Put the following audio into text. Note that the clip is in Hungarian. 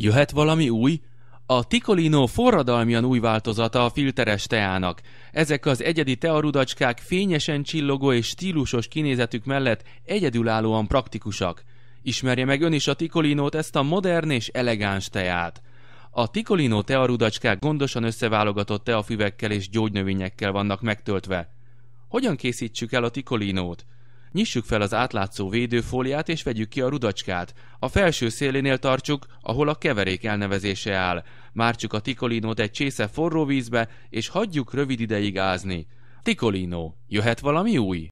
Jöhet valami új? A Ticolino forradalmian új változata a filteres teának. Ezek az egyedi tearudacskák fényesen csillogó és stílusos kinézetük mellett egyedülállóan praktikusak. Ismerje meg ön is a Ticolinót, ezt a modern és elegáns teát. A Ticolino tearudacskák gondosan összeválogatott teafüvekkel és gyógynövényekkel vannak megtöltve. Hogyan készítsük el a Ticolinót? Nyissuk fel az átlátszó védőfóliát és vegyük ki a rudacskát. A felső szélénél tartsuk, ahol a keverék elnevezése áll. Mártsuk a tikolinót egy csésze forró vízbe, és hagyjuk rövid ideig ázni. Tikolino, jöhet valami új?